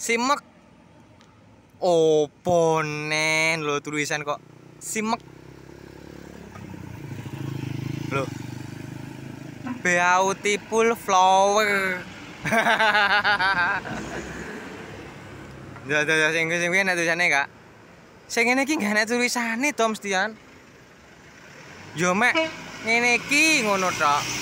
Simek oponen lo tulisan kok Simek lo beautiful flower Jadi jadi singgih singgih nih tulisannya kak. Singgih nih kini gak nih tulisannya Tom Stian. Yo mek, ini kini ngono tak.